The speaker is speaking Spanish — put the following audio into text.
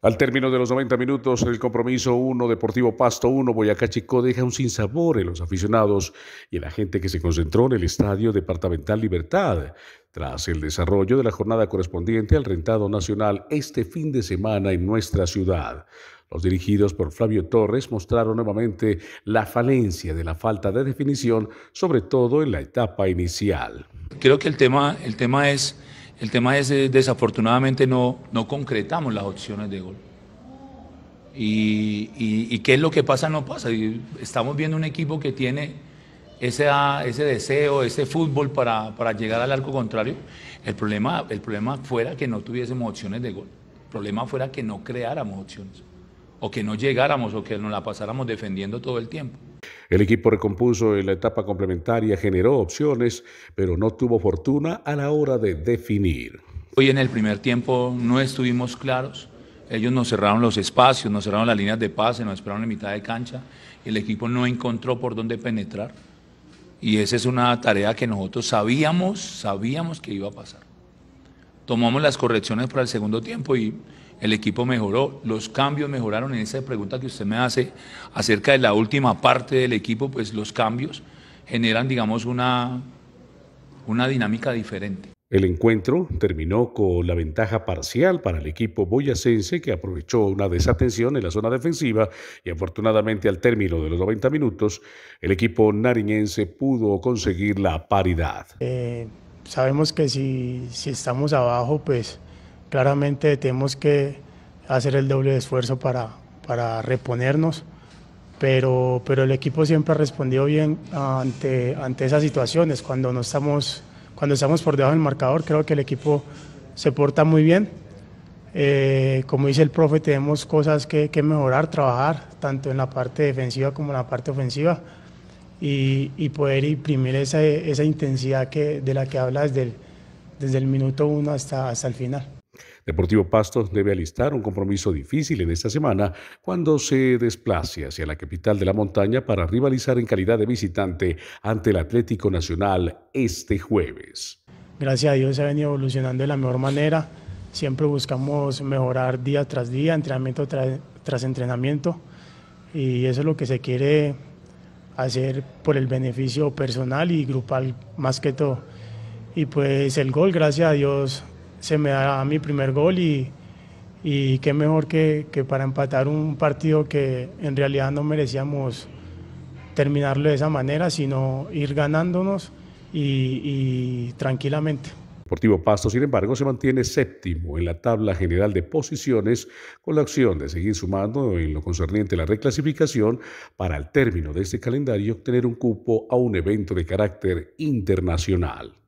Al término de los 90 minutos, el compromiso 1, Deportivo Pasto 1, Boyacá Chico deja un sinsabor en los aficionados y en la gente que se concentró en el Estadio Departamental Libertad, tras el desarrollo de la jornada correspondiente al rentado nacional este fin de semana en nuestra ciudad. Los dirigidos por Flavio Torres mostraron nuevamente la falencia de la falta de definición, sobre todo en la etapa inicial. Creo que el tema, el tema es el tema es, eh, desafortunadamente, no, no concretamos las opciones de gol. Y, qué es lo que pasa, no pasa. estamos viendo un equipo que tiene ese, ah, ese deseo, ese fútbol para, llegar al arco contrario. El problema, el problema fuera que no tuviésemos opciones de gol. El problema fuera que no creáramos opciones. O que no llegáramos o que nos la pasáramos defendiendo todo el tiempo. El equipo recompuso en la etapa complementaria, generó opciones, pero no tuvo fortuna a la hora de definir. Hoy en el primer tiempo no estuvimos claros. Ellos nos cerraron los espacios, nos cerraron las líneas de pase, nos esperaron en mitad de cancha. El equipo no encontró por dónde penetrar. Y esa es una tarea que nosotros sabíamos, sabíamos que iba a pasar tomamos las correcciones para el segundo tiempo y el equipo mejoró, los cambios mejoraron. En esa pregunta que usted me hace acerca de la última parte del equipo, pues los cambios generan, digamos, una, una dinámica diferente. El encuentro terminó con la ventaja parcial para el equipo boyacense que aprovechó una desatención en la zona defensiva y afortunadamente al término de los 90 minutos el equipo nariñense pudo conseguir la paridad. Eh, sabemos que si, estamos abajo, pues claramente tenemos que hacer el doble esfuerzo para, para reponernos, pero, pero el equipo siempre ha respondido bien ante, ante esas situaciones. Cuando, no estamos, cuando estamos por debajo del marcador, creo que el equipo se porta muy bien. Eh, como dice el profe, tenemos cosas que, que mejorar, trabajar, tanto en la parte defensiva como en la parte ofensiva y, poder imprimir esa, intensidad que, de la que habla desde el, desde el minuto uno hasta, hasta el final. Deportivo Pastos debe alistar un compromiso difícil en esta semana cuando se desplace hacia la capital de la montaña para rivalizar en calidad de visitante ante el Atlético Nacional este jueves. Gracias a Dios se ha venido evolucionando de la mejor manera. Siempre buscamos mejorar día tras día, entrenamiento tras entrenamiento. Y eso es lo que se quiere hacer por el beneficio personal y grupal más que todo. Y pues el gol, gracias a Dios, se me da mi primer gol y, qué mejor que, para empatar un partido que en realidad no merecíamos terminarlo de esa manera, sino ir ganándonos y, y tranquilamente. Deportivo Pasto, sin embargo, se mantiene séptimo en la tabla general de posiciones con la opción de seguir sumando en lo concerniente a la reclasificación para al término de este calendario obtener un cupo a un evento de carácter internacional.